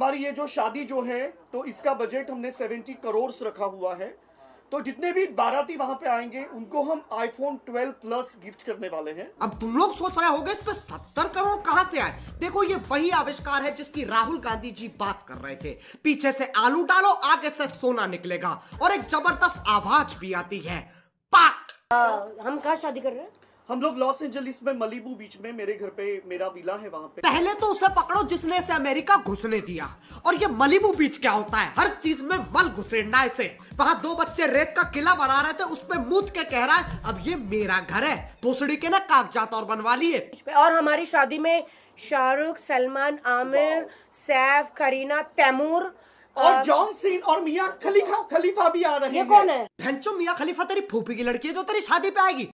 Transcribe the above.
हमारी ये जो शादी जो है तो इसका बजट हमने 70 करोड़ रखा हुआ है तो जितने भी बाराती वहां पे आएंगे उनको हम आईफोन 12 प्लस गिफ्ट करने वाले हैं अब तुम लोग सोच रहे होगे इस पे सत्तर करोड़ कहां से आए देखो ये वही आविष्कार है जिसकी राहुल गांधी जी बात कर रहे थे पीछे से आलू डालो आगे से सोना निकलेगा और एक जबरदस्त आवाज भी आती है पाक आ, हाँ, हम कहा शादी कर रहे हैं हम लोग लॉस एंजलिस में मलिबू बीच में मेरे घर पे मेरा विला है वहाँ पे पहले तो उसे पकड़ो जिसने इसे अमेरिका घुसने दिया और ये मलिबू बीच क्या होता है हर चीज में मल घुसेड़ना है इसे वहाँ दो बच्चे रेत का किला बना रहे थे उस पर मूत के कह रहा है अब ये मेरा घर है दूसरी के ना कागजात और बनवा लिए और हमारी शादी में शाहरुख सलमान आमिर सैफ करीना तैमूर और जॉन सीन और मियाँ खलीफा खलीफा भी आ रहे हैं कौन है भैंसो मियाँ खलीफा तेरी फूफी की लड़की है जो तेरी शादी पे आएगी